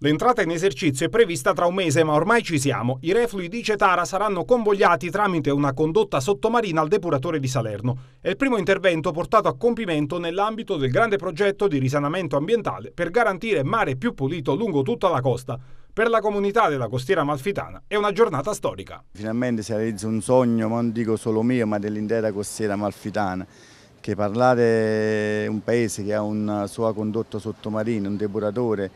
L'entrata in esercizio è prevista tra un mese, ma ormai ci siamo. I reflui di Cetara saranno convogliati tramite una condotta sottomarina al depuratore di Salerno. È il primo intervento portato a compimento nell'ambito del grande progetto di risanamento ambientale per garantire mare più pulito lungo tutta la costa. Per la comunità della costiera malfitana è una giornata storica. Finalmente si realizza un sogno, non dico solo mio, ma dell'intera costiera malfitana che parlare di un paese che ha una sua condotta sottomarina, un depuratore,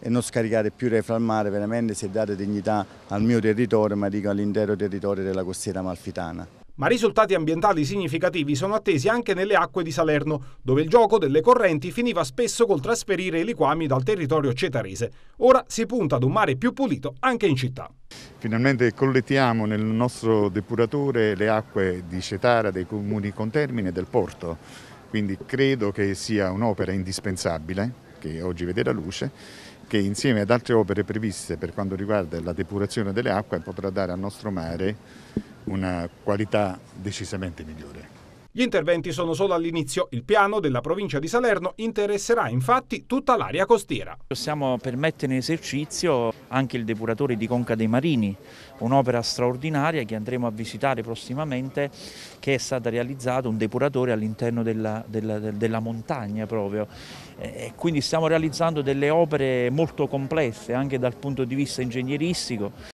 e non scaricare più Refra al mare, veramente se date dignità al mio territorio, ma dico all'intero territorio della costiera malfitana ma risultati ambientali significativi sono attesi anche nelle acque di Salerno, dove il gioco delle correnti finiva spesso col trasferire i liquami dal territorio cetarese. Ora si punta ad un mare più pulito anche in città. Finalmente collettiamo nel nostro depuratore le acque di Cetara, dei comuni con termine e del porto, quindi credo che sia un'opera indispensabile che oggi vede la luce, che insieme ad altre opere previste per quanto riguarda la depurazione delle acque potrà dare al nostro mare una qualità decisamente migliore. Gli interventi sono solo all'inizio. Il piano della provincia di Salerno interesserà infatti tutta l'area costiera. Possiamo permettere in esercizio anche il depuratore di Conca dei Marini, un'opera straordinaria che andremo a visitare prossimamente, che è stato realizzato un depuratore all'interno della, della, della, montagna proprio. Eh, e quindi stiamo realizzando delle opere molto complesse anche dal punto di vista ingegneristico.